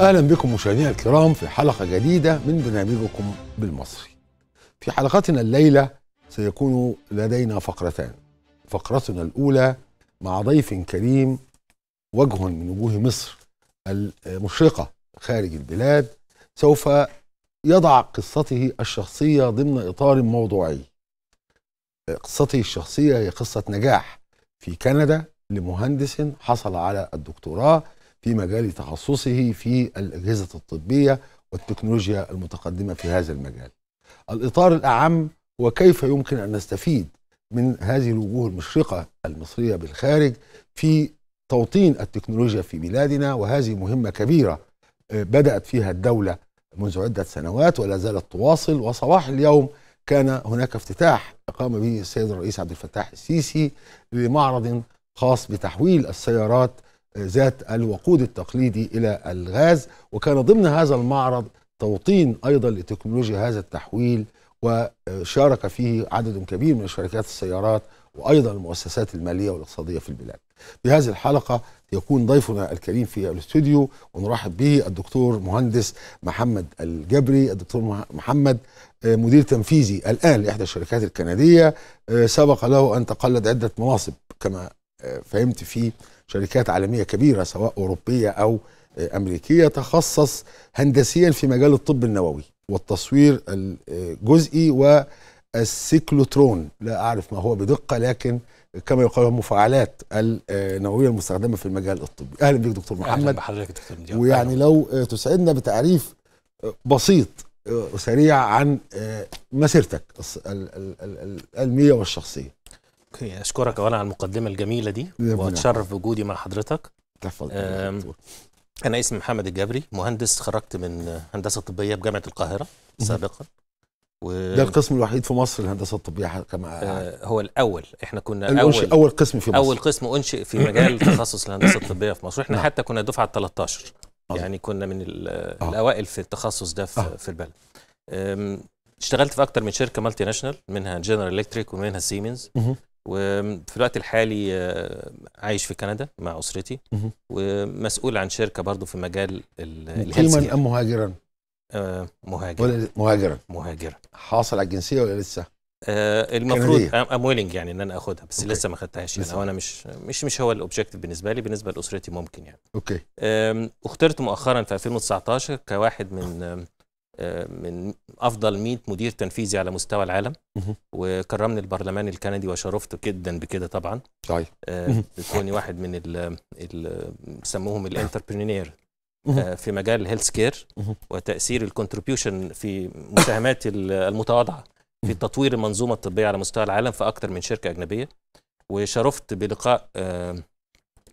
اهلا بكم مشاهدينا الكرام في حلقه جديده من برنامجكم بالمصري. في حلقتنا الليله سيكون لدينا فقرتان. فقرتنا الاولى مع ضيف كريم وجه من وجوه مصر المشرقه خارج البلاد سوف يضع قصته الشخصيه ضمن اطار موضوعي. قصته الشخصيه هي قصه نجاح في كندا لمهندس حصل على الدكتوراه في مجال تخصصه في الأجهزة الطبية والتكنولوجيا المتقدمة في هذا المجال الإطار الأعم هو كيف يمكن أن نستفيد من هذه الوجوه المشرقة المصرية بالخارج في توطين التكنولوجيا في بلادنا وهذه مهمة كبيرة آه، بدأت فيها الدولة منذ عدة سنوات ولا زالت تواصل وصباح اليوم كان هناك افتتاح قام به السيد الرئيس عبد الفتاح السيسي لمعرض خاص بتحويل السيارات ذات الوقود التقليدي إلى الغاز وكان ضمن هذا المعرض توطين أيضا لتكنولوجيا هذا التحويل وشارك فيه عدد كبير من شركات السيارات وأيضا المؤسسات المالية والاقتصادية في البلاد بهذه الحلقة يكون ضيفنا الكريم في الاستوديو ونرحب به الدكتور مهندس محمد الجبري الدكتور محمد آه، مدير تنفيذي الآن لإحدى الشركات الكندية آه، سبق له أن تقلد عدة مناصب كما آه، فهمت في شركات عالميه كبيره سواء اوروبيه او امريكيه تخصص هندسيا في مجال الطب النووي والتصوير الجزئي والسيكلوترون لا اعرف ما هو بدقه لكن كما يقال المفاعلات النوويه المستخدمه في المجال الطبي اهلا بك دكتور محمد اهلا بحضرتك دكتور نجيب ويعني لو تسعدنا بتعريف بسيط وسريع عن مسيرتك العلميه والشخصيه اوكي اشكرك اولا على المقدمه الجميله دي واتشرف بوجودي مع حضرتك تفضل انا اسمي محمد الجبري مهندس خرجت من هندسه طبيه بجامعه القاهره سابقا و... ده القسم الوحيد في مصر الهندسه الطبيه كما آه هو الاول احنا كنا اول اول قسم في مصر اول قسم انشئ في مجال تخصص الهندسه الطبيه في مصر احنا نعم. حتى كنا دفعه 13 آه. يعني كنا من آه. الاوائل في التخصص ده في, آه. في البلد اشتغلت في اكتر من شركه مالتي ناشونال منها جنرال الكتريك ومنها سيمنز وفي الوقت الحالي آه، عايش في كندا مع اسرتي ومسؤول عن شركه برضه في مجال مقيما ام مهاجرا؟ آه، مهاجرا مهاجرا مهاجرا حاصل على الجنسيه ولا لسه؟ آه، المفروض ام ويلنج يعني ان انا اخدها بس أوكي. لسه ما خدتهاش يعني هو انا مش مش مش هو الاوبجيكتيف بالنسبه لي بالنسبه لاسرتي ممكن يعني اوكي اخترت مؤخرا في 2019 كواحد من من افضل 100 مدير تنفيذي على مستوى العالم وكرمني البرلمان الكندي وشرفت جدا بكده طبعا طيب آه، كوني واحد من ال بيسموهم الانتربرينير آه، في مجال الهيلث كير وتاثير الكونتريبيوشن في مساهمات المتواضعه في تطوير المنظومه الطبيه على مستوى العالم في اكثر من شركه اجنبيه وشرفت بلقاء آه،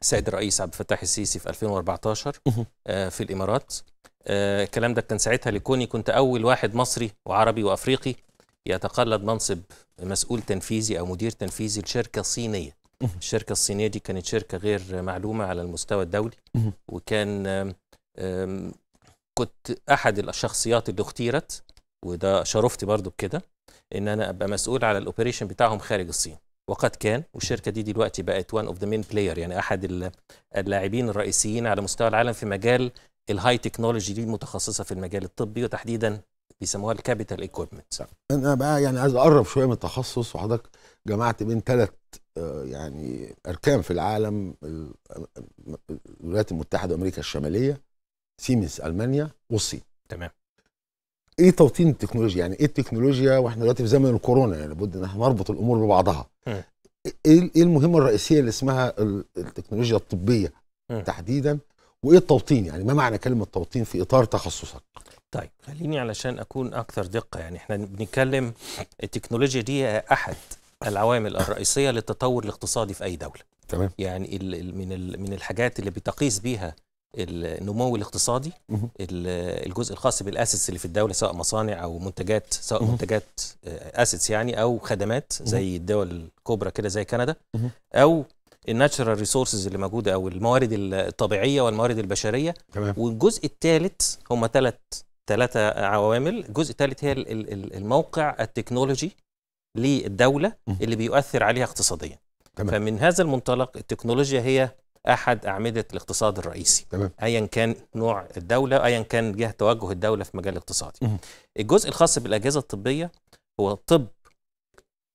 سيد الرئيس عبد الفتاح السيسي في 2014 في الامارات آه، الكلام ده كان ساعتها لكوني كنت أول واحد مصري وعربي وأفريقي يتقلد منصب مسؤول تنفيذي أو مدير تنفيذي لشركة صينية الشركة الصينية دي كانت شركة غير معلومة على المستوى الدولي وكان كنت أحد الشخصيات اللي اختيرت وده شرفتي برضو بكده ان انا ابقى مسؤول على الاوبريشن بتاعهم خارج الصين وقد كان والشركه دي دلوقتي بقت وان اوف ذا مين بلاير يعني احد اللاعبين الرئيسيين على مستوى العالم في مجال الهاي تكنولوجي دي المتخصصه في المجال الطبي وتحديدا بيسموها الكابيتال ايكويبمنت انا بقى يعني عايز اقرب شويه من التخصص وحضرتك جمعت بين ثلاث آه، يعني اركان في العالم آه، الولايات المتحده وامريكا الشماليه سيمنز المانيا والصين تمام ايه توطين التكنولوجيا يعني ايه التكنولوجيا واحنا دلوقتي في زمن الكورونا يعني لابد ان احنا نربط الامور ببعضها إيه, ايه المهمه الرئيسيه اللي اسمها التكنولوجيا الطبيه م. تحديدا وايه التوطين يعني ما معنى كلمه توطين في اطار تخصصك طيب خليني علشان اكون اكثر دقه يعني احنا بنتكلم التكنولوجيا دي احد العوامل الرئيسيه للتطور الاقتصادي في اي دوله تمام يعني الـ من الـ من الحاجات اللي بتقيس بيها النمو الاقتصادي الجزء الخاص بالاسس اللي في الدوله سواء مصانع او منتجات سواء منتجات آه، اسس يعني او خدمات زي الدول الكبرى كده زي كندا او الناتشرال ريسورسز اللي موجوده او الموارد الطبيعيه والموارد البشريه تمام. والجزء الثالث هم ثلاث ثلاثه عوامل الجزء الثالث هي الموقع التكنولوجي للدوله اللي بيؤثر عليها اقتصاديا تمام. فمن هذا المنطلق التكنولوجيا هي احد اعمده الاقتصاد الرئيسي تمام. ايا كان نوع الدوله ايا كان جهه توجه الدوله في مجال الاقتصادي الجزء الخاص بالاجهزه الطبيه هو الطب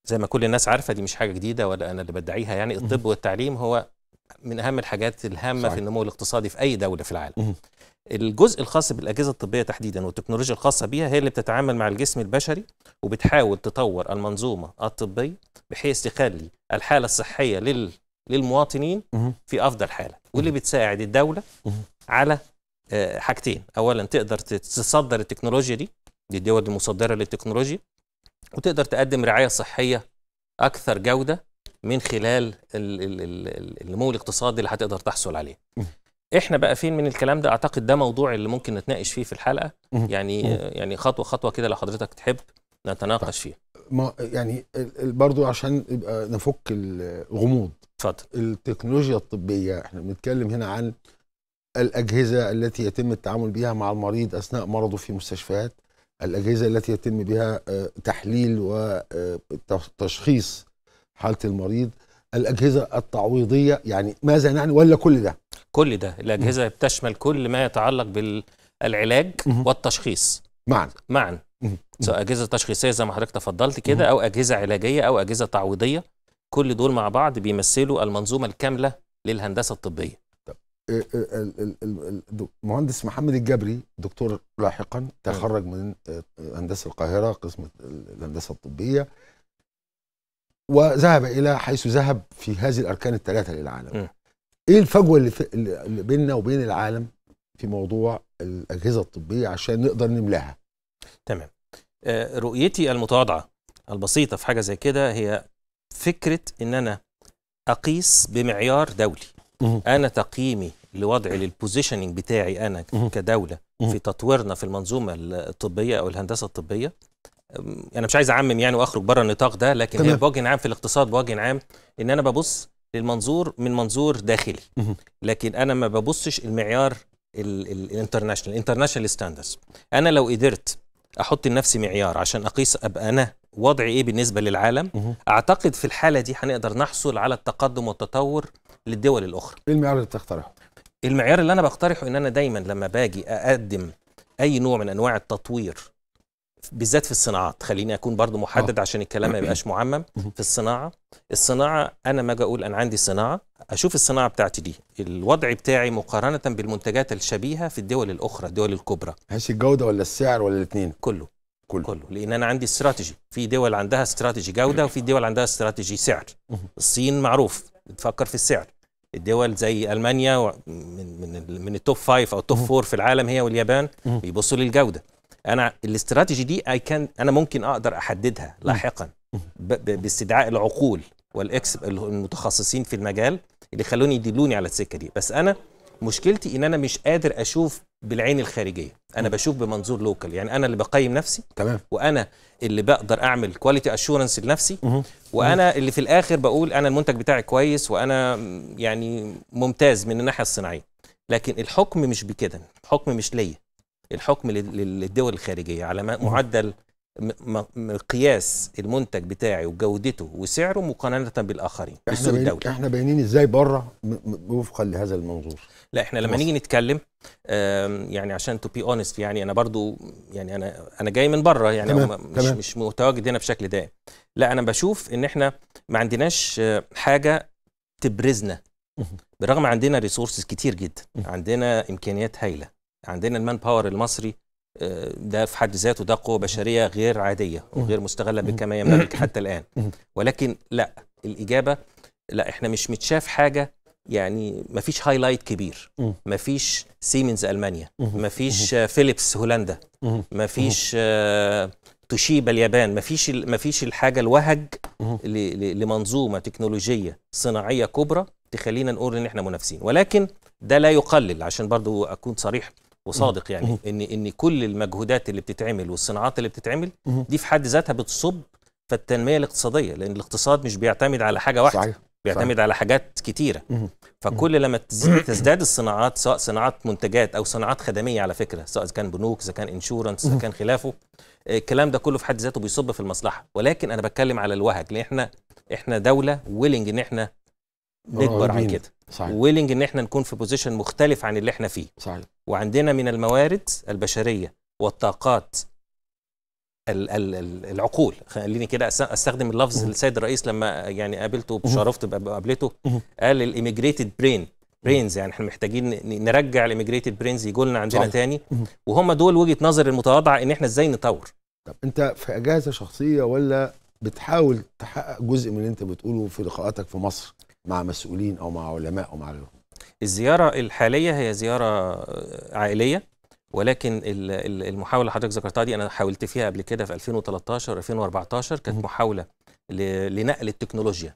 زي ما كل الناس عارفه دي مش حاجه جديده ولا انا اللي بدعيها يعني الطب والتعليم هو من اهم الحاجات الهامه صحيح. في النمو الاقتصادي في اي دوله في العالم الجزء الخاص بالاجهزه الطبيه تحديدا والتكنولوجيا الخاصه بيها هي اللي بتتعامل مع الجسم البشري وبتحاول تطور المنظومه الطبيه بحيث تخلي الحاله الصحيه لل للمواطنين في افضل حاله واللي بتساعد الدوله على آه، حاجتين اولا تقدر تصدر التكنولوجيا دي للدول المصدره للتكنولوجيا وتقدر تقدم رعايه صحيه اكثر جوده من خلال النمو الاقتصادي اللي هتقدر تحصل عليه. احنا بقى فين من الكلام ده اعتقد ده موضوع اللي ممكن نتناقش فيه في الحلقه يعني يعني خطوه خطوه كده لو حضرتك تحب نتناقش طيب. فيه ما يعني برضو عشان يبقى نفك الغموض اتفضل التكنولوجيا الطبيه احنا بنتكلم هنا عن الاجهزه التي يتم التعامل بها مع المريض اثناء مرضه في مستشفيات الاجهزه التي يتم بها آه، تحليل وتشخيص آه، حاله المريض الاجهزه التعويضيه يعني ماذا نعني ولا كل ده كل ده الاجهزه م. بتشمل كل ما يتعلق بالعلاج م. والتشخيص معا معا سواء اجهزه تشخيصيه زي ما حضرتك تفضلت كده او اجهزه علاجيه او اجهزه تعويضيه كل دول مع بعض بيمثلوا المنظومه الكامله للهندسه الطبيه المهندس محمد الجبري دكتور لاحقا نعم. تخرج من آه، هندسه القاهره قسم الهندسه الطبيه وذهب الى حيث ذهب في هذه الاركان الثلاثه للعالم. نعم. ايه الفجوه اللي, في اللي بيننا وبين العالم في موضوع الاجهزه الطبيه عشان نقدر نملاها؟ تمام. آه، رؤيتي المتواضعه البسيطه في حاجه زي كده هي فكره ان انا اقيس بمعيار دولي انا تقييمي لوضع للبوزيشننج بتاعي انا كدوله في تطويرنا في المنظومه الطبيه او الهندسه الطبيه انا يعني مش عايز اعمم يعني واخرج بره النطاق ده لكن هي بوجه عام في الاقتصاد بوجه عام ان انا ببص للمنظور من منظور داخلي لكن انا ما ببصش المعيار الانترناشونال الانترناشونال ستاندرز انا لو قدرت احط لنفسي معيار عشان اقيس ابقى انا وضعي ايه بالنسبه للعالم اعتقد في الحاله دي هنقدر نحصل على التقدم والتطور للدول الاخرى ايه المعيار اللي بتقترحه المعيار اللي انا بقترحه ان انا دايما لما باجي اقدم اي نوع من انواع التطوير بالذات في الصناعات خليني اكون برضو محدد آه. عشان الكلام ما يبقاش معمم في الصناعه الصناعه انا ما اجي اقول انا عندي صناعه اشوف الصناعه بتاعتي دي الوضع بتاعي مقارنه بالمنتجات الشبيهه في الدول الاخرى الدول الكبرى هل الجوده ولا السعر ولا الاثنين كله كله كله لان انا عندي استراتيجي في دول عندها استراتيجي جوده وفي دول عندها استراتيجي سعر الصين معروف بتفكر في السعر الدول زي المانيا من من من التوب فايف او التوب فور في العالم هي واليابان بيبصوا للجوده انا الاستراتيجي دي اي كان انا ممكن اقدر احددها لاحقا باستدعاء العقول والاكس المتخصصين في المجال اللي خلوني يدلوني على السكه دي بس انا مشكلتي ان انا مش قادر اشوف بالعين الخارجيه انا بشوف بمنظور لوكال يعني انا اللي بقيم نفسي تمام وانا اللي بقدر اعمل كواليتي اشورنس لنفسي وانا اللي في الاخر بقول انا المنتج بتاعي كويس وانا يعني ممتاز من الناحيه الصناعيه لكن الحكم مش بكده الحكم مش ليا الحكم للدول الخارجيه على معدل مقياس المنتج بتاعي وجودته وسعره مقارنه بالاخرين في السوق الدولي احنا باينين ازاي بره وفقا لهذا المنظور لا احنا لما نيجي نتكلم يعني عشان تو بي اونست يعني انا برضو يعني انا انا جاي من بره يعني تمام. مش تمام. مش متواجد هنا بشكل دائم لا انا بشوف ان احنا ما عندناش آه، حاجه تبرزنا بالرغم عندنا ريسورسز كتير جدا عندنا امكانيات هايله عندنا المان باور المصري ده في حد ذاته ده قوة بشرية غير عادية وغير مستغلة كما ينبغي حتى الآن ولكن لا الإجابة لا احنا مش متشاف حاجة يعني مفيش هايلايت كبير مفيش سيمنز ألمانيا مفيش فيليبس هولندا مفيش توشيبا آه، اليابان مفيش مفيش الحاجة الوهج لمنظومة تكنولوجية صناعية كبرى تخلينا نقول ان احنا منافسين ولكن ده لا يقلل عشان برضو اكون صريح وصادق يعني ان ان كل المجهودات اللي بتتعمل والصناعات اللي بتتعمل دي في حد ذاتها بتصب في التنميه الاقتصاديه لان الاقتصاد مش بيعتمد على حاجه واحده صحيح. بيعتمد على حاجات كتيره فكل لما تزداد الصناعات سواء صناعات منتجات او صناعات خدميه على فكره سواء كان بنوك اذا كان انشورنس اذا كان خلافه آه، الكلام ده كله في حد ذاته بيصب في المصلحه ولكن انا بتكلم على الوهج لان احنا احنا دوله ويلنج ان احنا نكبر عن آه، كده صحيح. ويلنج ان احنا نكون في بوزيشن مختلف عن اللي احنا فيه صحيح. وعندنا من الموارد البشريه والطاقات الـ الـ العقول خليني كده استخدم اللفظ السيد الرئيس لما يعني قابلته وشرفت بقابلته قال الايميجريتد برين برينز يعني احنا محتاجين نرجع الايميجريتد برينز يجوا لنا عندنا صحيح. تاني وهم دول وجهه نظر المتواضعه ان احنا ازاي نطور طب انت في اجازه شخصيه ولا بتحاول تحقق جزء من اللي انت بتقوله في لقاءاتك في مصر مع مسؤولين او مع علماء او مع غيرهم الزياره الحاليه هي زياره عائليه ولكن المحاوله اللي حضرتك ذكرتها دي انا حاولت فيها قبل كده في 2013 2014 كانت محاوله لنقل التكنولوجيا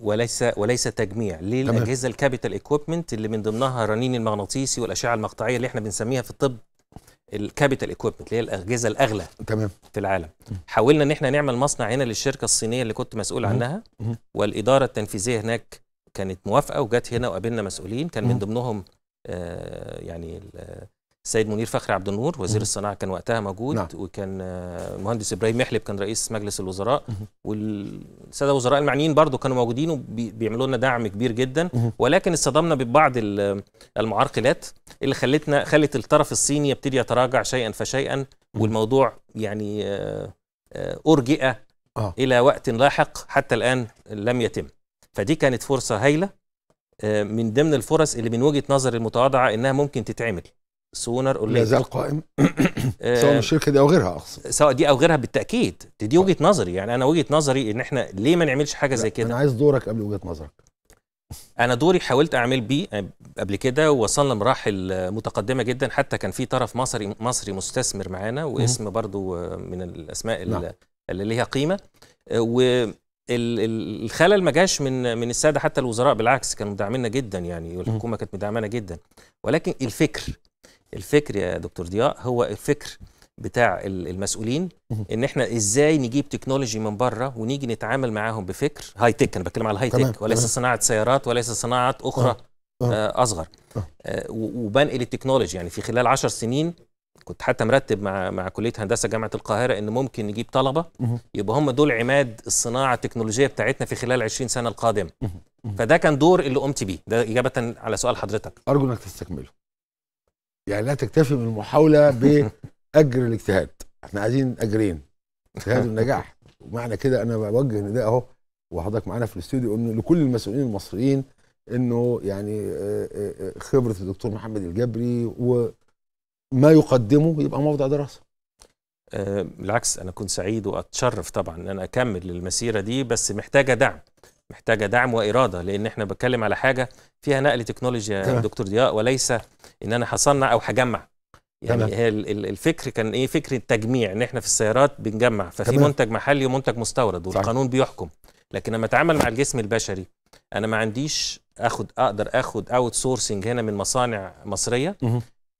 وليس وليس تجميع للاجهزه الكابيتال ايكويبمنت اللي من ضمنها الرنين المغناطيسي والاشعه المقطعيه اللي احنا بنسميها في الطب الكابيتال ايكويبمنت اللي هي الاجهزه الاغلى تمام في العالم حاولنا ان احنا نعمل مصنع هنا للشركه الصينيه اللي كنت مسؤول عنها والاداره التنفيذيه هناك كانت موافقه وجت هنا وقابلنا مسؤولين كان من ضمنهم آه يعني السيد منير فخري عبد النور وزير الصناعه كان وقتها موجود نعم. وكان المهندس آه، ابراهيم محلب كان رئيس مجلس الوزراء والساده الوزراء المعنيين برضو كانوا موجودين وبيعملوا لنا دعم كبير جدا ولكن اصطدمنا ببعض المعرقلات اللي خلتنا خلت الطرف الصيني يبتدي يتراجع شيئا فشيئا والموضوع يعني آه، آه، ارجئ الى وقت لاحق حتى الان لم يتم فدي كانت فرصه هايله من ضمن الفرص اللي من وجهه نظر المتواضعه انها ممكن تتعمل سونر اور لا زال قائم آه، سواء الشركه دي او غيرها اقصد سواء دي او غيرها بالتاكيد دي وجهه نظري يعني انا وجهه نظري ان احنا ليه ما نعملش حاجه زي كده انا عايز دورك قبل وجهه نظرك انا دوري حاولت اعمل بيه قبل كده ووصلنا لمراحل متقدمه جدا حتى كان في طرف مصري مصري مستثمر معانا واسم برضو من الاسماء نعم. اللي ليها قيمه و الخلل ما جاش من من الساده حتى الوزراء بالعكس كانوا مدعمينا جدا يعني والحكومه كانت مدعمانا جدا ولكن الفكر الفكر يا دكتور ضياء هو الفكر بتاع المسؤولين ان احنا ازاي نجيب تكنولوجي من بره ونيجي نتعامل معاهم بفكر هاي تك انا بتكلم على الهاي تك وليس صناعه سيارات وليس صناعات اخرى آه،, آه. آه اصغر آه, آه، وبنقل التكنولوجي يعني في خلال 10 سنين كنت حتى مرتب مع مع كليه هندسه جامعه القاهره ان ممكن نجيب طلبه يبقى هم دول عماد الصناعه التكنولوجيه بتاعتنا في خلال 20 سنه القادمه فده كان دور اللي قمت بيه ده اجابه على سؤال حضرتك ارجو انك تستكمله يعني لا تكتفي بالمحاوله باجر الاجتهاد احنا عايزين اجرين اجتهاد النجاح ومعنى كده انا بوجه نداء اهو وحضرتك معانا في الاستوديو انه لكل المسؤولين المصريين انه يعني خبره الدكتور محمد الجبري وما يقدمه يبقى موضع دراسه بالعكس انا كنت سعيد واتشرف طبعا ان انا اكمل المسيره دي بس محتاجه دعم محتاجه دعم واراده لان احنا بتكلم على حاجه فيها نقل تكنولوجيا يا دكتور ضياء وليس ان انا هصنع او هجمع يعني هي الفكر كان ايه فكر التجميع ان احنا في السيارات بنجمع ففي تمام. منتج محلي ومنتج مستورد والقانون صح. بيحكم لكن لما اتعامل مع الجسم البشري انا ما عنديش اخد اقدر اخد اوت سورسنج هنا من مصانع مصريه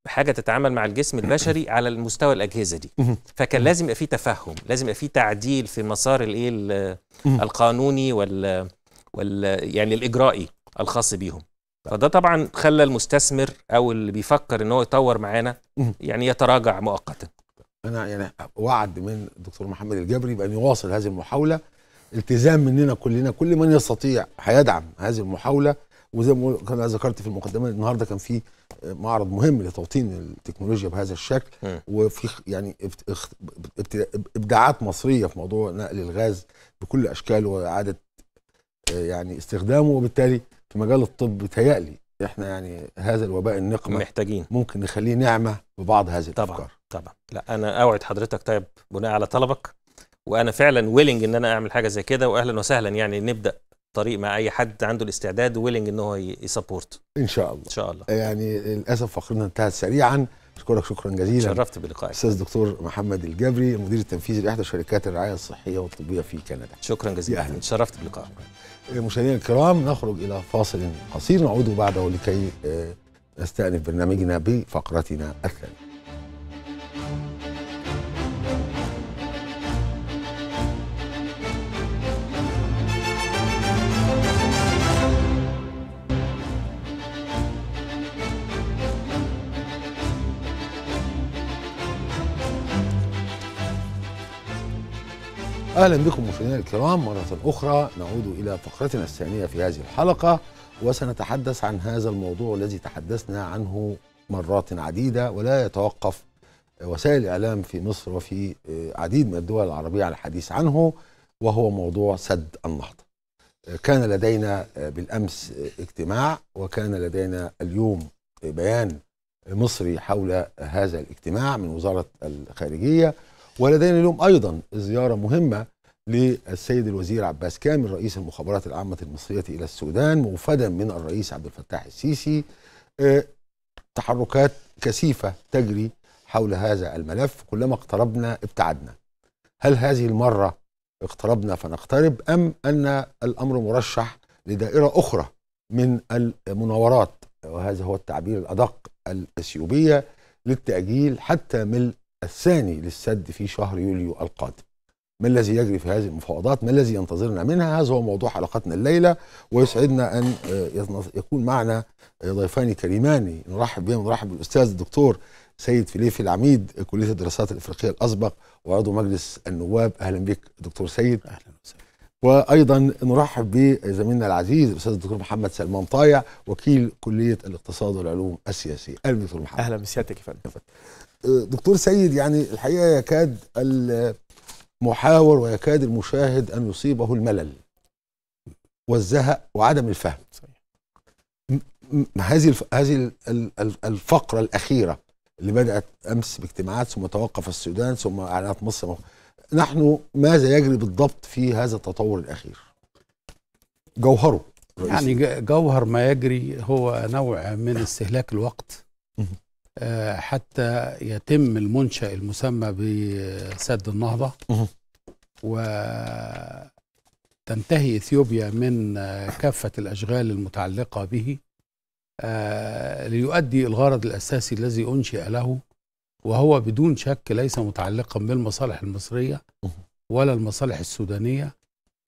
بحاجه تتعامل مع الجسم البشري على المستوى الاجهزه دي فكان لازم يبقى في تفهم لازم يبقى في تعديل في مسار الايه القانوني وال يعني الاجرائي الخاص بيهم فده طبعا خلى المستثمر او اللي بيفكر ان هو يطور معانا يعني يتراجع مؤقتا انا يعني وعد من الدكتور محمد الجبري بان يواصل هذه المحاوله التزام مننا كلنا كل من يستطيع هيدعم هذه المحاوله وزي ما انا ذكرت في المقدمه النهارده كان في معرض مهم لتوطين التكنولوجيا بهذا الشكل وفي يعني ابداعات مصريه في موضوع نقل الغاز بكل اشكاله واعاده يعني استخدامه وبالتالي في مجال الطب بيتهيألي احنا يعني هذا الوباء النقمه محتاجين ممكن نخليه نعمه ببعض هذه طبعا الافكار طبعا لا انا اوعد حضرتك طيب بناء على طلبك وانا فعلا ويلنج ان انا اعمل حاجه زي كده واهلا وسهلا يعني نبدا طريق مع اي حد عنده الاستعداد ويلنج ان هو يسبورت ان شاء الله ان شاء الله يعني للاسف فقرنا انتهت سريعا أشكرك شكرا جزيلا شرفت بلقائك أستاذ دكتور محمد الجبري المدير التنفيذي لإحدى شركات الرعاية الصحية والطبية في كندا شكرا جزيلا شرفت بلقائك إيه، مشاهدينا الكرام نخرج إلى فاصل قصير نعود بعده لكي آه، نستأنف برنامجنا بفقرتنا الثانية اهلا بكم مشاهدينا الكرام مره اخرى نعود الى فقرتنا الثانيه في هذه الحلقه وسنتحدث عن هذا الموضوع الذي تحدثنا عنه مرات عديده ولا يتوقف وسائل الاعلام في مصر وفي آه، عديد من الدول العربيه على الحديث عنه وهو موضوع سد النهضه. آه، كان لدينا آه، بالامس اجتماع وكان لدينا اليوم بيان مصري حول هذا الاجتماع من وزاره الخارجيه ولدينا اليوم أيضا زيارة مهمة للسيد الوزير عباس كامل رئيس المخابرات العامة المصرية إلى السودان موفدا من الرئيس عبد الفتاح السيسي آه، تحركات كثيفة تجري حول هذا الملف كلما اقتربنا ابتعدنا هل هذه المرة اقتربنا فنقترب أم أن الأمر مرشح لدائرة أخرى من المناورات وهذا هو التعبير الأدق الأثيوبية للتأجيل حتى ملء الثاني للسد في شهر يوليو القادم ما الذي يجري في هذه المفاوضات ما الذي ينتظرنا منها هذا هو موضوع حلقتنا الليلة ويسعدنا أن آه، يكون معنا آه، ضيفان كريمان نرحب بهم نرحب بالأستاذ الدكتور سيد فيليف العميد كلية الدراسات الإفريقية الأسبق وعضو مجلس النواب أهلا بك دكتور سيد أهلا وسهلا وايضا نرحب بزميلنا العزيز الاستاذ الدكتور محمد سلمان طايع وكيل كليه الاقتصاد والعلوم السياسيه اهلا دكتور محمد اهلا بسيادتك يا فندم دكتور سيد يعني الحقيقه يكاد المحاور ويكاد المشاهد ان يصيبه الملل والزهق وعدم الفهم هذه هذه الفقره الاخيره اللي بدات امس باجتماعات ثم توقف السودان ثم اعلانات مصر نحن ماذا يجري بالضبط في هذا التطور الاخير؟ جوهره يعني جوهر ما يجري هو نوع من استهلاك الوقت آه، حتى يتم المنشأ المسمى بسد النهضة وتنتهي إثيوبيا من آه، كافة الأشغال المتعلقة به آه، ليؤدي الغرض الأساسي الذي أنشئ له وهو بدون شك ليس متعلقا بالمصالح المصرية ولا المصالح السودانية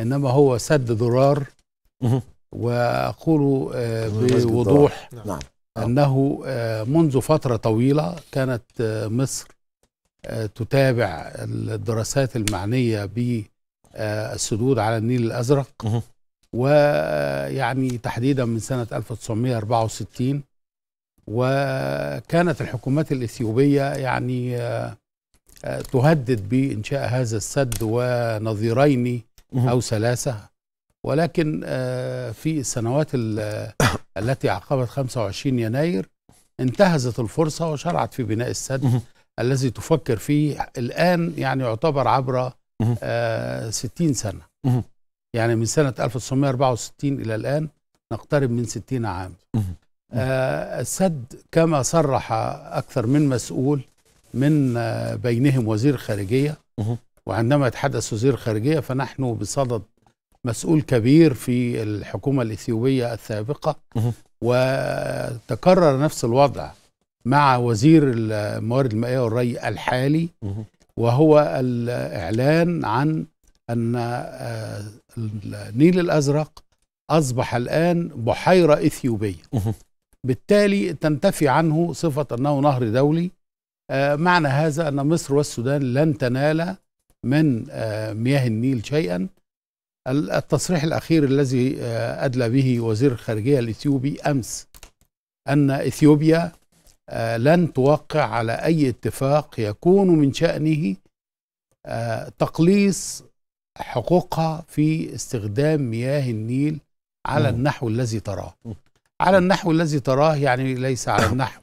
إنما هو سد ضرار وأقول بوضوح نعم. آه. أنه آه، منذ فترة طويلة كانت آه، مصر تتابع الدراسات المعنية بالسدود على النيل الأزرق ويعني تحديدا من سنة 1964 وكانت الحكومات الإثيوبية يعني تهدد بإنشاء هذا السد ونظيرين أو ثلاثة ولكن آه، في السنوات التي عقبت 25 يناير انتهزت الفرصة وشرعت في بناء السد الذي تفكر فيه الآن يعني يعتبر عبر 60 آه، سنة يعني من سنة 1964 إلى الآن نقترب من 60 عام آه، السد كما صرح أكثر من مسؤول من بينهم وزير خارجية وعندما يتحدث وزير خارجية فنحن بصدد مسؤول كبير في الحكومة الإثيوبية السابقة وتكرر نفس الوضع مع وزير الموارد المائية والري الحالي وهو الإعلان عن أن آه، النيل الأزرق أصبح الآن بحيرة إثيوبية بالتالي تنتفي عنه صفة أنه نهر دولي آه، معنى هذا أن مصر والسودان لن تنالا من آه، مياه النيل شيئا التصريح الأخير الذي آه، أدلى به وزير الخارجية الإثيوبي أمس أن إثيوبيا آه، لن توقع على أي اتفاق يكون من شأنه آه، تقليص حقوقها في استخدام مياه النيل على النحو الذي تراه على النحو الذي تراه يعني ليس على النحو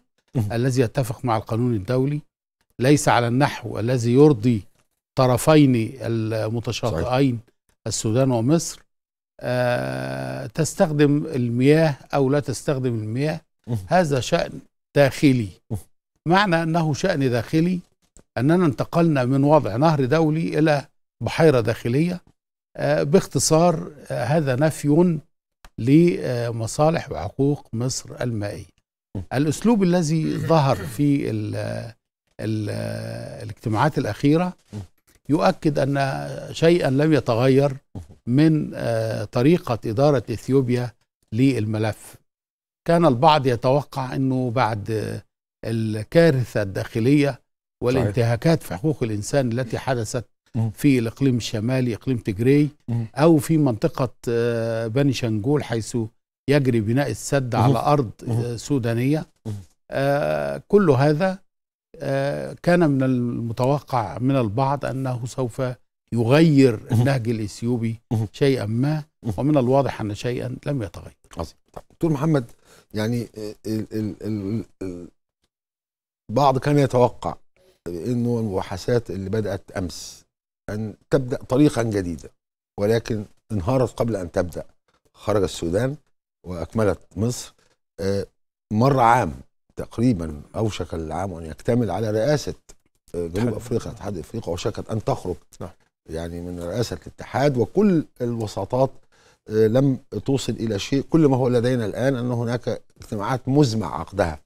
الذي يتفق مع القانون الدولي ليس على النحو الذي يرضي طرفين المتشاطئين السودان ومصر آه، تستخدم المياه أو لا تستخدم المياه هذا شأن داخلي معنى أنه شأن داخلي أننا انتقلنا من وضع نهر دولي إلى بحيرة داخلية آه، باختصار آه، هذا نفي لمصالح وحقوق مصر المائية الأسلوب الذي ظهر في الاجتماعات الأخيرة يؤكد أن شيئا لم يتغير من آه، طريقة إدارة إثيوبيا للملف كان البعض يتوقع أنه بعد آه، الكارثة الداخلية والانتهاكات في حقوق الإنسان التي حدثت في الإقليم الشمالي إقليم تجري أو في منطقة آه، بني شنجول حيث يجري بناء السد على أرض سودانية كل هذا آه، كان من المتوقع من البعض انه سوف يغير النهج الاثيوبي شيئا ما ومن الواضح ان شيئا لم يتغير. عظيم. دكتور محمد يعني ال ال ال البعض كان يتوقع انه المباحثات اللي بدات امس ان تبدا طريقا جديدا ولكن انهارت قبل ان تبدا خرج السودان واكملت مصر آه، مر عام تقريبا اوشك العام ان يكتمل على رئاسه آه، جنوب افريقيا اتحاد افريقيا اوشكت ان تخرج نعم. يعني من رئاسه الاتحاد وكل الوساطات آه، لم توصل الى شيء كل ما هو لدينا الان ان هناك اجتماعات مزمع عقدها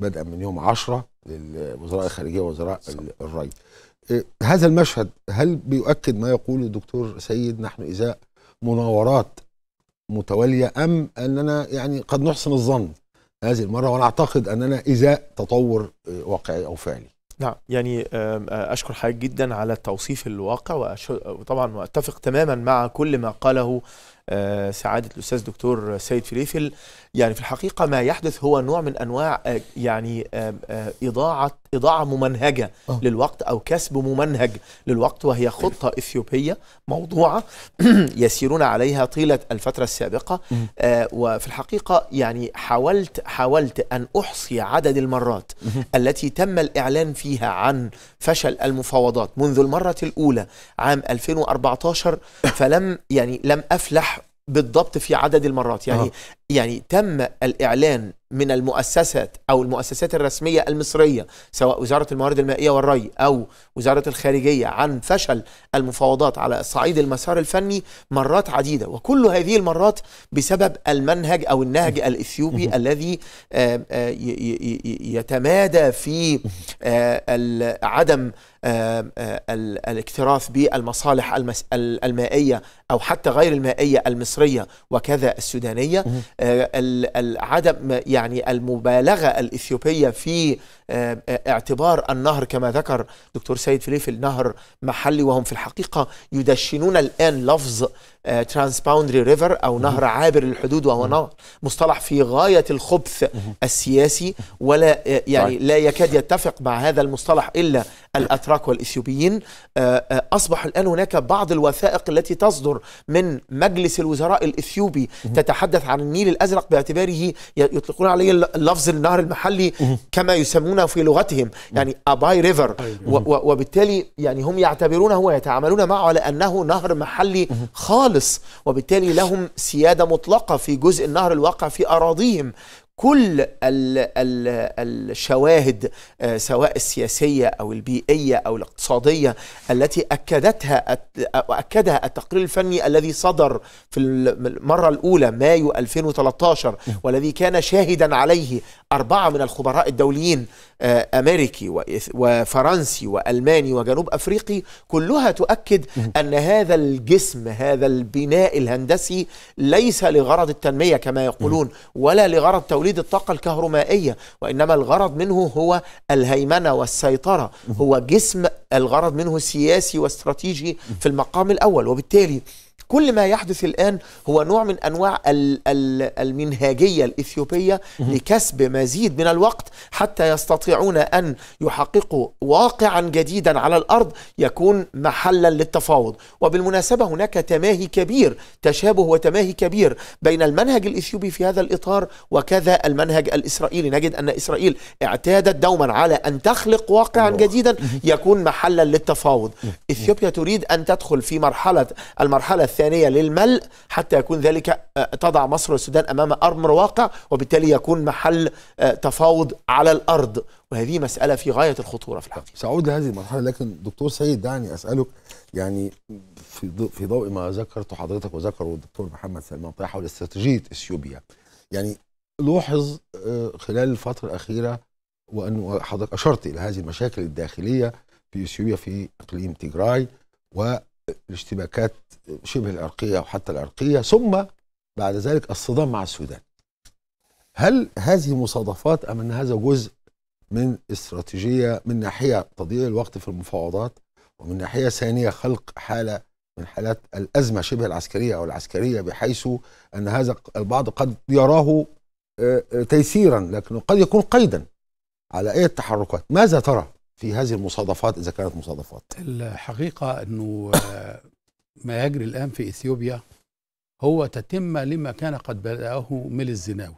بدءا من يوم 10 للوزراء الخارجيه ووزراء الري آه، هذا المشهد هل بيؤكد ما يقول الدكتور سيد نحن ازاء مناورات متواليه ام اننا يعني قد نحسن الظن هذه المرة وأنا أعتقد أننا إزاء تطور آه، واقعي أو فعلي نعم يعني آه، أشكر حضرتك جدا على توصيف الواقع وطبعا وأتفق تماما مع كل ما قاله آه، سعاده الاستاذ دكتور سيد فليفل يعني في الحقيقه ما يحدث هو نوع من انواع آه، يعني آه، اضاعه اضاعه ممنهجه أوه. للوقت او كسب ممنهج للوقت وهي إيه. خطه اثيوبيه موضوعه يسيرون عليها طيله الفتره السابقه إيه. وفي الحقيقه يعني حاولت حاولت ان احصي عدد المرات إيه. التي تم الاعلان فيها عن فشل المفاوضات منذ المره الاولى عام 2014 فلم يعني لم افلح بالضبط في عدد المرات يعني آه. يعني تم الاعلان من المؤسسات او المؤسسات الرسميه المصريه سواء وزاره الموارد المائيه والري او وزاره الخارجيه عن فشل المفاوضات على صعيد المسار الفني مرات عديده وكل هذه المرات بسبب المنهج او النهج الاثيوبي الذي آه، آه، يتمادى في آه، عدم الاكتراث بالمصالح المائيه او حتى غير المائيه المصريه وكذا السودانيه عدم يعني المبالغه الاثيوبيه في آه، آه، اعتبار النهر كما ذكر دكتور سيد فليفل نهر محلي وهم في الحقيقه يدشنون الان لفظ ترانس باوندري ريفر او نهر عابر للحدود وهو مصطلح في غايه الخبث السياسي ولا آه، يعني لا يكاد يتفق مع هذا المصطلح الا الاتراك والاثيوبيين آه، آه، اصبح الان هناك بعض الوثائق التي تصدر من مجلس الوزراء الاثيوبي تتحدث عن النيل الازرق باعتباره يطلقون عليه لفظ النهر المحلي كما يسمونه في لغتهم يعني اباي ريفر وبالتالي يعني هم يعتبرونه ويتعاملون معه على انه نهر محلي خالص خالص وبالتالي لهم سيادة مطلقة في جزء النهر الواقع في أراضيهم كل الشواهد آه، سواء السياسيه او البيئيه او الاقتصاديه التي اكدتها واكدها التقرير الفني الذي صدر في المره الاولى مايو 2013 والذي كان شاهدا عليه اربعه من الخبراء الدوليين آه، امريكي وفرنسي والماني وجنوب افريقي كلها تؤكد ان هذا الجسم هذا البناء الهندسي ليس لغرض التنميه كما يقولون ولا لغرض توليد يريد الطاقة الكهرومائية وإنما الغرض منه هو الهيمنة والسيطرة هو جسم الغرض منه سياسي واستراتيجي في المقام الأول وبالتالي كل ما يحدث الآن هو نوع من أنواع المنهاجية الإثيوبية لكسب مزيد من الوقت حتى يستطيعون أن يحققوا واقعا جديدا على الأرض يكون محلا للتفاوض وبالمناسبة هناك تماهي كبير تشابه وتماهي كبير بين المنهج الإثيوبي في هذا الإطار وكذا المنهج الإسرائيلي نجد أن إسرائيل اعتادت دوما على أن تخلق واقعا جديدا يكون محلا للتفاوض إثيوبيا تريد أن تدخل في مرحلة المرحلة الثانية للملء حتى يكون ذلك آه، تضع مصر والسودان أمام أمر واقع وبالتالي يكون محل آه، تفاوض على الأرض وهذه مسألة في غاية الخطورة في الحقيقة سأعود لهذه المرحلة لكن دكتور سيد دعني أسألك يعني في في ضوء ما ذكرته حضرتك وذكره الدكتور محمد سلمان طيحة حول استراتيجية اثيوبيا يعني لوحظ آه، خلال الفترة الأخيرة وأن حضرتك أشرت إلى هذه المشاكل الداخلية في اثيوبيا في إقليم تيجراي و الاشتباكات شبه العرقية أو حتى العرقية ثم بعد ذلك الصدام مع السودان هل هذه مصادفات أم أن هذا جزء من استراتيجية من ناحية تضييع الوقت في المفاوضات ومن ناحية ثانية خلق حالة من حالات الأزمة شبه العسكرية أو العسكرية بحيث أن هذا البعض قد يراه آه، آه، تيسيرا لكنه قد يكون قيدا على أي التحركات ماذا ترى في هذه المصادفات إذا كانت مصادفات الحقيقة أنه آه، ما يجري الآن في إثيوبيا هو تتم لما كان قد بدأه ميل الزناوي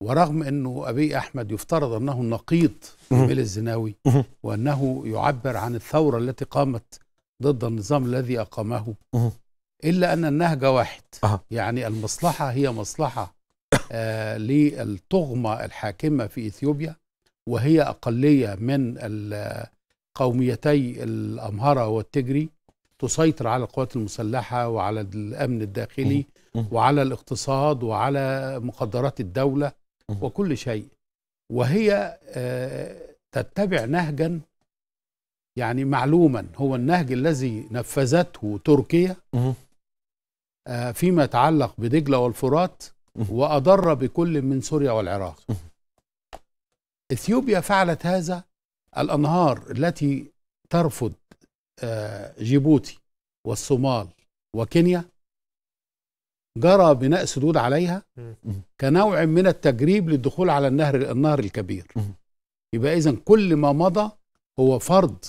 ورغم أنه أبي أحمد يفترض أنه نقيض ميل الزناوي وأنه يعبر عن الثورة التي قامت ضد النظام الذي أقامه إلا أن النهج واحد يعني المصلحة هي مصلحة آه، للطغمة الحاكمة في إثيوبيا وهي أقلية من قوميتي الأمهرة والتجري تسيطر على القوات المسلحة وعلى الأمن الداخلي وعلى الاقتصاد وعلى مقدرات الدولة وكل شيء وهي آه، تتبع نهجا يعني معلوما هو النهج الذي نفذته تركيا آه، فيما يتعلق بدجلة والفرات وأضر بكل من سوريا والعراق اثيوبيا فعلت هذا الانهار التي ترفض آه، جيبوتي والصومال وكينيا جرى بناء سدود عليها كنوع من التجريب للدخول على النهر النهر الكبير يبقى اذا كل ما مضى هو فرض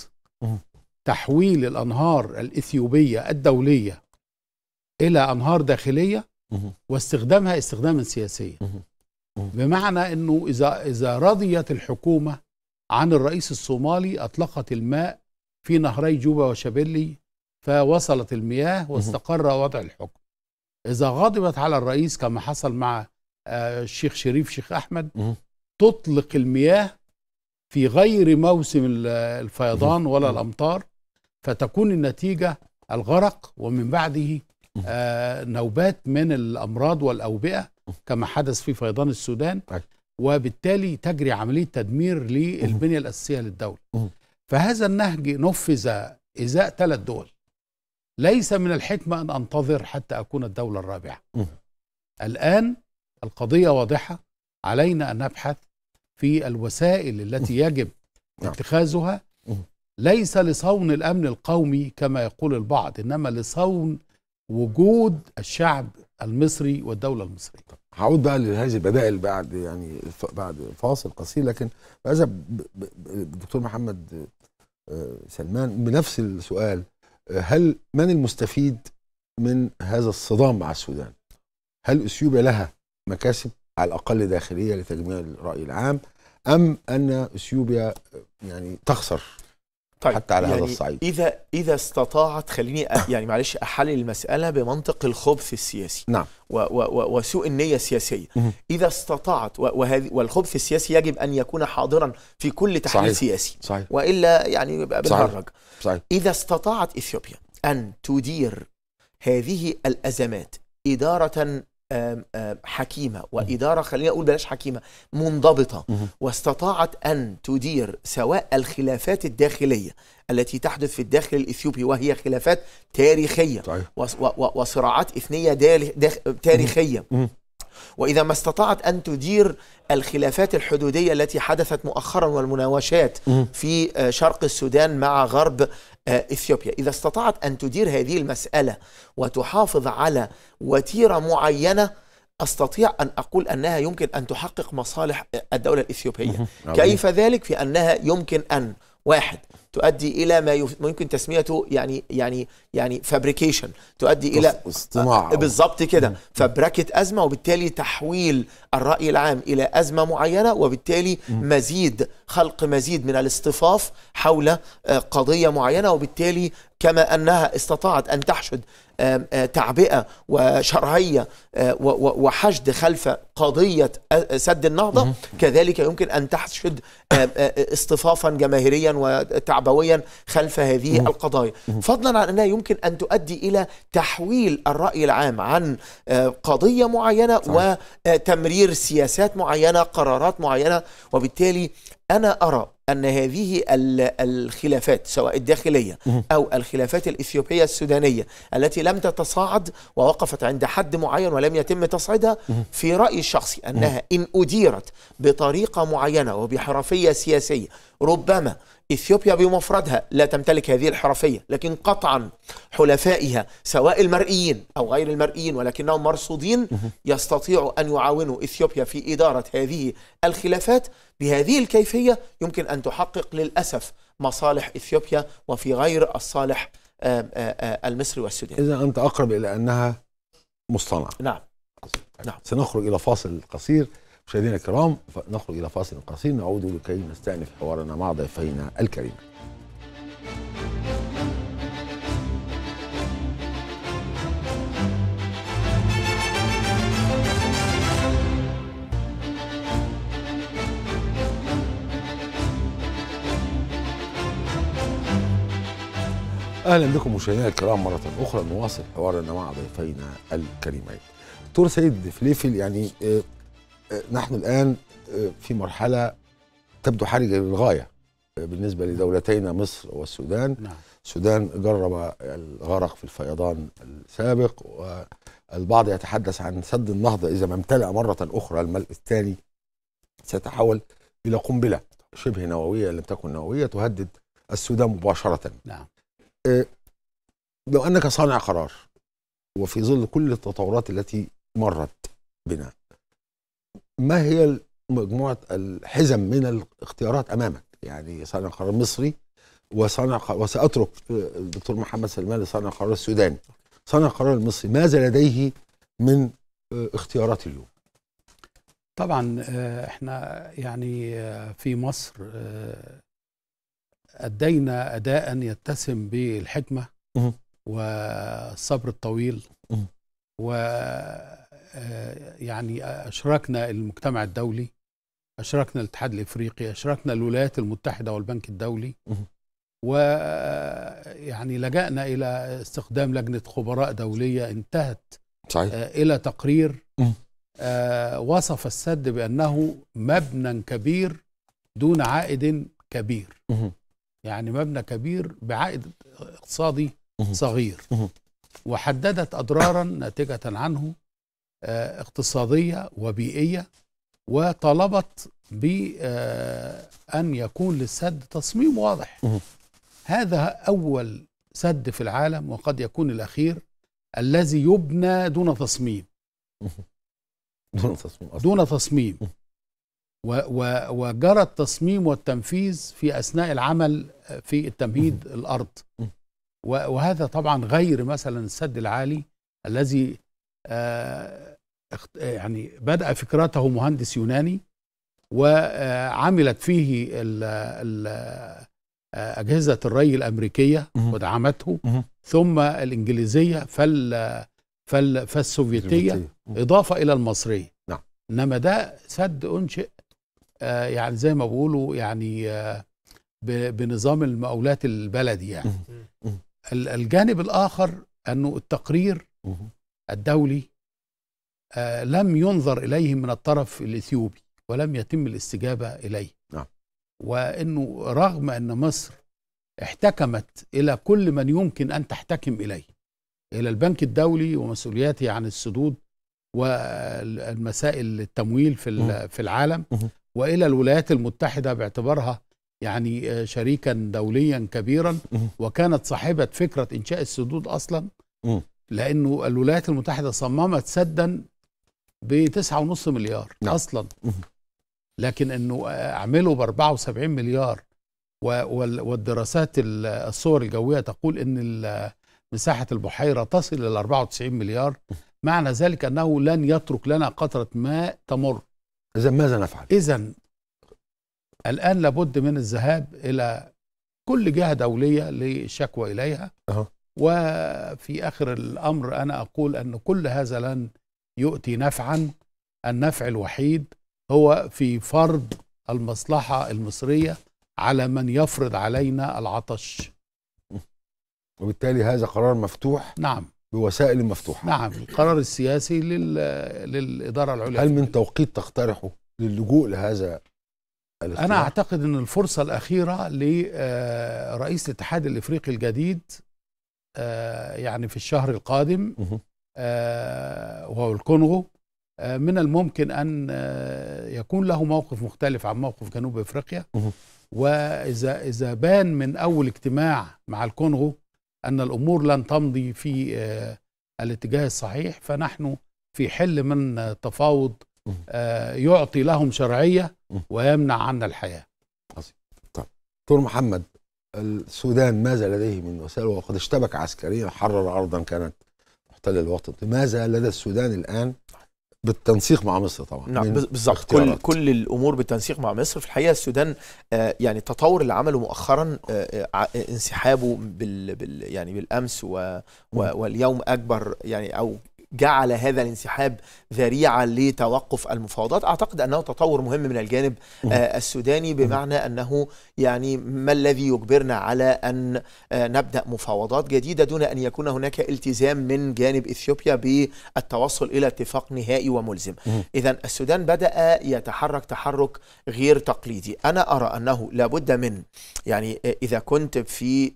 تحويل الانهار الاثيوبيه الدوليه الى انهار داخليه واستخدامها استخداما سياسيا بمعنى انه اذا اذا رضيت الحكومه عن الرئيس الصومالي اطلقت الماء في نهري جوبا وشابيلي فوصلت المياه واستقر وضع الحكم اذا غضبت على الرئيس كما حصل مع آه، الشيخ شريف شيخ احمد تطلق المياه في غير موسم الفيضان ولا الامطار فتكون النتيجه الغرق ومن بعده آه، نوبات من الامراض والاوبئه كما حدث في فيضان السودان طيب. وبالتالي تجري عملية تدمير للبنية الأساسية للدولة فهذا النهج نفذ إزاء ثلاث دول ليس من الحكمة أن أنتظر حتى أكون الدولة الرابعة الآن القضية واضحة علينا أن نبحث في الوسائل التي يجب نعم. اتخاذها ليس لصون الأمن القومي كما يقول البعض إنما لصون وجود الشعب المصري والدوله المصريه هعود بقى لهذه البدائل بعد يعني بعد فاصل قصير لكن هذا الدكتور محمد آه، سلمان بنفس السؤال آه، هل من المستفيد من هذا الصدام مع السودان هل اثيوبيا لها مكاسب على الاقل داخليه لتجميع الراي العام ام ان اثيوبيا آه، يعني تخسر طيب حتى على يعني هذا الصعيد اذا اذا استطاعت خليني يعني معلش احلل المساله بمنطق الخبث السياسي نعم و و وسوء النيه السياسيه اذا استطاعت والخبث السياسي يجب ان يكون حاضرا في كل تحليل صحيح. سياسي صحيح. والا يعني يبقى بنهرج صحيح. اذا استطاعت اثيوبيا ان تدير هذه الازمات اداره حكيمه واداره خلينا اقول بلاش حكيمه منضبطه واستطاعت ان تدير سواء الخلافات الداخليه التي تحدث في الداخل الاثيوبي وهي خلافات تاريخيه طيب. وصراعات اثنيه تاريخيه واذا ما استطاعت ان تدير الخلافات الحدوديه التي حدثت مؤخرا والمناوشات في آه، شرق السودان مع غرب آه، اثيوبيا اذا استطاعت ان تدير هذه المساله وتحافظ على وتيره معينه استطيع ان اقول انها يمكن ان تحقق مصالح الدوله الاثيوبيه كيف ذلك في انها يمكن ان واحد تؤدي الى ما ممكن تسميته يعني يعني يعني فابريكيشن تؤدي الى اصطناع آه، بالظبط كده فبراكت ازمه وبالتالي تحويل الراي العام الى ازمه معينه وبالتالي مزيد خلق مزيد من الاصطفاف حول آه، قضيه معينه وبالتالي كما انها استطاعت ان تحشد آه، تعبئه وشرعيه آه، وحشد خلف قضيه آه، سد النهضه كذلك يمكن ان تحشد اصطفافا جماهيريا وتعبويا خلف هذه القضايا فضلا عن انها يمكن ان تؤدي الى تحويل الراي العام عن قضيه معينه وتمرير سياسات معينه قرارات معينه وبالتالي انا ارى أن هذه الخلافات سواء الداخلية أو الخلافات الإثيوبية السودانية التي لم تتصاعد ووقفت عند حد معين ولم يتم تصعيدها في رأيي الشخصي أنها إن أديرت بطريقة معينة وبحرفية سياسية ربما إثيوبيا بمفردها لا تمتلك هذه الحرفية لكن قطعا حلفائها سواء المرئيين أو غير المرئيين ولكنهم مرصودين يستطيعوا أن يعاونوا إثيوبيا في إدارة هذه الخلافات بهذه الكيفية يمكن أن تحقق للأسف مصالح إثيوبيا وفي غير الصالح المصري والسوداني إذا أنت أقرب إلى أنها مصطنعة نعم نعم سنخرج إلى فاصل قصير مشاهدينا الكرام نخرج الى فاصل قصير نعود لكي نستأنف حوارنا مع ضيفينا الكريم اهلا بكم مشاهدينا الكرام مره اخرى نواصل حوارنا مع ضيفينا الكريمين دكتور سيد فليفل يعني آه، آه، نحن الآن آه، في مرحلة تبدو حرجة للغاية آه، بالنسبة لدولتينا مصر والسودان نعم. السودان جرب الغرق في الفيضان السابق والبعض يتحدث عن سد النهضة إذا ما امتلأ مرة أخرى الملء الثاني سيتحول إلى قنبلة شبه نووية لم تكن نووية تهدد السودان مباشرة نعم. لو أنك صانع قرار وفي ظل كل التطورات التي مرت بنا ما هي مجموعه الحزم من الاختيارات امامك يعني صانع قرار مصري وصانع وساترك الدكتور آه، محمد سلمان لصانع القرار السوداني صانع القرار المصري ماذا لديه من آه، اختيارات اليوم طبعا آه، احنا يعني في مصر ادينا اداء يتسم بالحكمه والصبر الطويل و آه، يعني أشركنا المجتمع الدولي أشركنا الاتحاد الإفريقي أشركنا الولايات المتحدة والبنك الدولي ويعني آه، لجأنا إلى استخدام لجنة خبراء دولية انتهت صحيح. آه، إلى تقرير وصف السد بأنه مبنى كبير دون عائد كبير يعني مبنى كبير بعائد اقتصادي صغير وحددت أضرارا ناتجة عنه اقتصادية وبيئية وطلبت بأن آه، يكون للسد تصميم واضح هذا أول سد في العالم وقد يكون الأخير الذي يبنى دون تصميم دون تصميم أصلاً. دون تصميم وجرى التصميم والتنفيذ في أثناء العمل آه، في التمهيد الأرض وهذا طبعا غير مثلا السد العالي الذي آه يعني بدأ فكرته مهندس يوناني وعملت فيه الـ الـ أجهزة الري الأمريكية ودعمته ثم الإنجليزية فال فال فالسوفيتية إضافة إلى المصرية نعم إنما ده سد أنشئ آه، يعني زي ما بيقولوا يعني آه، بنظام المقاولات البلدي يعني الجانب الآخر أنه التقرير الدولي آه، لم ينظر إليه من الطرف الإثيوبي ولم يتم الاستجابة إليه نعم. وأنه رغم أن مصر احتكمت إلى كل من يمكن أن تحتكم إليه إلى البنك الدولي ومسؤولياته عن السدود والمسائل التمويل في في العالم والى الولايات المتحده باعتبارها يعني آه، شريكا دوليا كبيرا وكانت صاحبه فكره انشاء السدود اصلا لانه الولايات المتحده صممت سدا ب 9.5 مليار نعم. اصلا لكن انه اعمله ب 74 مليار والدراسات الصور الجويه تقول ان مساحه البحيره تصل الى 94 مليار معنى ذلك انه لن يترك لنا قطره ماء تمر اذا ماذا نفعل اذا الان لابد من الذهاب الى كل جهه دوليه للشكوى اليها أه. وفي اخر الامر انا اقول ان كل هذا لن يؤتي نفعا النفع الوحيد هو في فرض المصلحة المصرية على من يفرض علينا العطش وبالتالي هذا قرار مفتوح نعم بوسائل مفتوحة نعم القرار السياسي لل... للإدارة العليا هل من توقيت تقترحه للجوء لهذا الاختراع؟ أنا أعتقد أن الفرصة الأخيرة لرئيس آه، الاتحاد الإفريقي الجديد آه، يعني في الشهر القادم آه، وهو الكونغو آه، من الممكن أن آه، يكون له موقف مختلف عن موقف جنوب أفريقيا وإذا إذا بان من أول اجتماع مع الكونغو أن الأمور لن تمضي في الاتجاه الصحيح فنحن في حل من تفاوض يعطي لهم شرعية ويمنع عنا الحياة عظيم طب دكتور محمد السودان ماذا لديه من وسائل وقد اشتبك عسكريا حرر أرضا كانت المحتل الوطني ماذا لدى السودان الآن بالتنسيق مع مصر طبعا نعم بالظبط كل كل الامور بالتنسيق مع مصر في الحقيقه السودان آه، يعني التطور اللي عمله مؤخرا آه، آه، انسحابه بال, بال يعني بالامس و واليوم اكبر يعني او جعل هذا الانسحاب ذريعه لتوقف المفاوضات اعتقد انه تطور مهم من الجانب آه، السوداني بمعنى انه يعني ما الذي يجبرنا على ان آه، نبدا مفاوضات جديده دون ان يكون هناك التزام من جانب اثيوبيا بالتوصل الى اتفاق نهائي وملزم اذا السودان بدا يتحرك تحرك غير تقليدي انا ارى انه لابد من يعني آه، اذا كنت في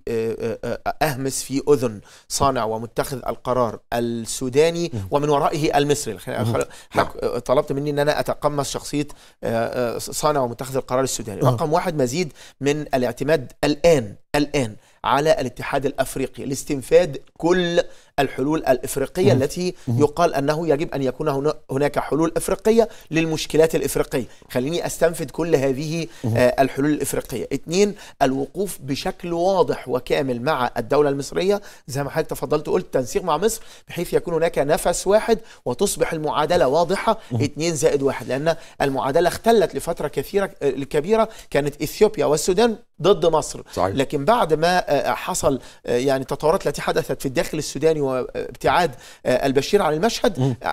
اهمس في اذن صانع ومتخذ القرار السوداني اليماني ومن ورائه المصري نعم. طلبت مني ان انا اتقمص شخصيه آه، آه، صانع ومتخذ القرار السوداني نعم. رقم واحد مزيد من الاعتماد الان الان على الاتحاد الافريقي لاستنفاد كل الحلول الإفريقية التي يقال أنه يجب أن يكون هناك حلول إفريقية للمشكلات الإفريقية خليني أستنفذ كل هذه آه، الحلول الإفريقية اثنين الوقوف بشكل واضح وكامل مع الدولة المصرية زي ما حضرتك تفضلت قلت تنسيق مع مصر بحيث يكون هناك نفس واحد وتصبح المعادلة واضحة اثنين زائد واحد لأن المعادلة اختلت لفترة كثيرة آه، كبيرة كانت إثيوبيا والسودان ضد مصر صحيح. لكن بعد ما آه، حصل يعني التطورات التي حدثت في الداخل السوداني ابتعاد آه، البشير عن المشهد آه،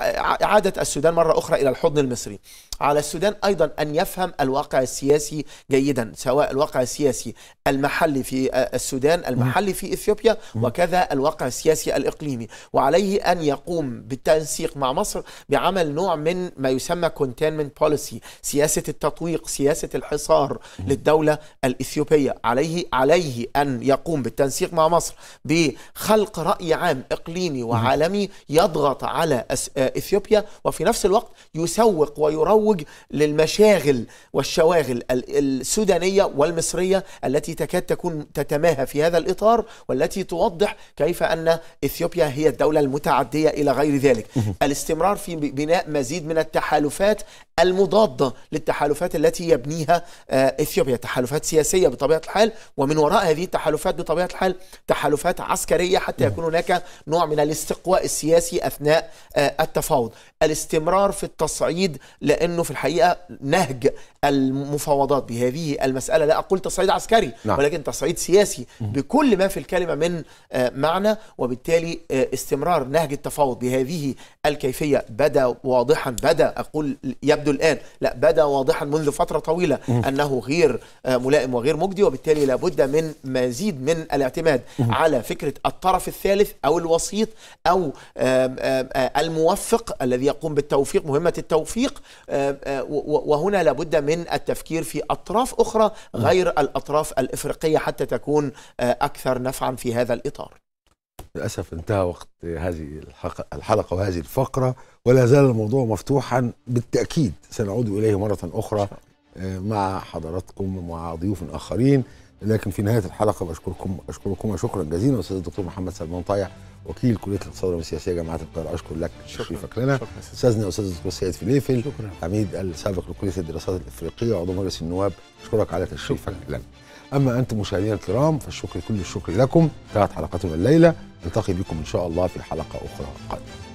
عادت السودان مرة أخرى إلى الحضن المصري على السودان أيضا أن يفهم الواقع السياسي جيدا سواء الواقع السياسي المحلي في آه، السودان المحلي في إثيوبيا وكذا الواقع السياسي الإقليمي وعليه أن يقوم بالتنسيق مع مصر بعمل نوع من ما يسمى containment policy سياسة التطويق سياسة الحصار للدولة الإثيوبية عليه عليه أن يقوم بالتنسيق مع مصر بخلق رأي عام إقليمي وعالمي يضغط على آه، إثيوبيا وفي نفس الوقت يسوق ويروج للمشاغل والشواغل السودانية والمصرية التي تكاد تكون تتماهى في هذا الإطار والتي توضح كيف أن إثيوبيا هي الدولة المتعدية إلى غير ذلك الاستمرار في بناء مزيد من التحالفات المضادة للتحالفات التي يبنيها آه، إثيوبيا تحالفات سياسية بطبيعة الحال ومن وراء هذه التحالفات بطبيعة الحال تحالفات عسكرية حتى يكون هناك نوع من الاستقواء السياسي أثناء آه، التفاوض الاستمرار في التصعيد لأنه في الحقيقة نهج المفاوضات بهذه المسألة لا أقول تصعيد عسكري نعم. ولكن تصعيد سياسي بكل ما في الكلمة من آه، معنى وبالتالي آه، استمرار نهج التفاوض بهذه الكيفية بدا واضحا بدا أقول يبدو الآن لا بدا واضحا منذ فترة طويلة أنه غير ملائم وغير مجدي وبالتالي لابد من مزيد من الاعتماد على فكرة الطرف الثالث أو الوسط الوسيط أو الموفق الذي يقوم بالتوفيق مهمة التوفيق وهنا لابد من التفكير في أطراف أخرى نعم. غير الأطراف الإفريقية حتى تكون آه، أكثر نفعا في هذا الإطار للأسف انتهى وقت هذه الحلقة وهذه الفقرة ولا زال الموضوع مفتوحا بالتأكيد سنعود إليه مرة أخرى آه، مع حضراتكم ومع ضيوف آخرين لكن في نهاية الحلقة بشكركم أشكركم شكرا جزيلا أستاذ الدكتور محمد سلمان طايع وكيل كليه الاقتصاد والسياسيه جامعه القاهره اشكر لك تشريفك لنا استاذنا استاذ الدكتور سيد فليفل شكرا عميد السابق لكليه الدراسات الافريقيه عضو مجلس النواب اشكرك على تشريفك لنا اما انتم مشاهدينا الكرام فالشكر كل الشكر لكم انتهت حلقتنا الليله نلتقي بكم ان شاء الله في حلقه اخرى قادمه